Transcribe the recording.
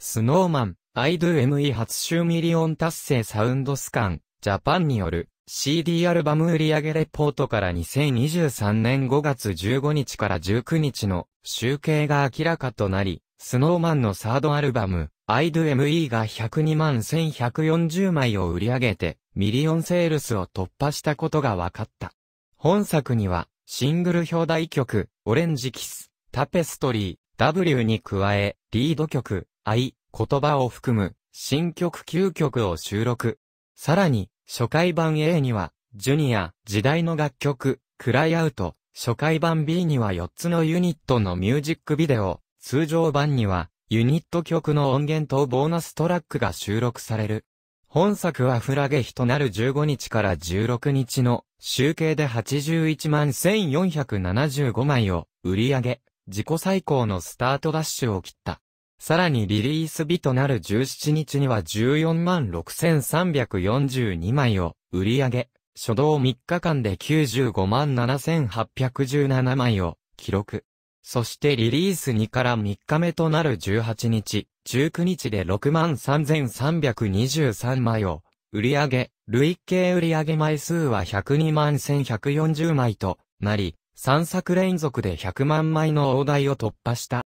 スノーマン、アイドゥ ME 初週ミリオン達成サウンドスカン、ジャパンによる CD アルバム売上レポートから2023年5月15日から19日の集計が明らかとなり、スノーマンのサードアルバム、アイドゥ ME が102万1140枚を売り上げて、ミリオンセールスを突破したことが分かった。本作には、シングル表題曲、オレンジキス、タペストリー、W に加え、リード曲、愛、言葉を含む、新曲9曲を収録。さらに、初回版 A には、ジュニア、時代の楽曲、クライアウト、初回版 B には4つのユニットのミュージックビデオ、通常版には、ユニット曲の音源とボーナストラックが収録される。本作はフラゲ日となる15日から16日の集計で81万1475枚を売り上げ、自己最高のスタートダッシュを切った。さらにリリース日となる17日には14万6342枚を売り上げ、初動3日間で95万7817枚を記録。そしてリリース2から3日目となる18日、19日で6万3323枚を売り上げ、累計売上枚数は1 2万1140枚となり、3作連続で100万枚の大台を突破した。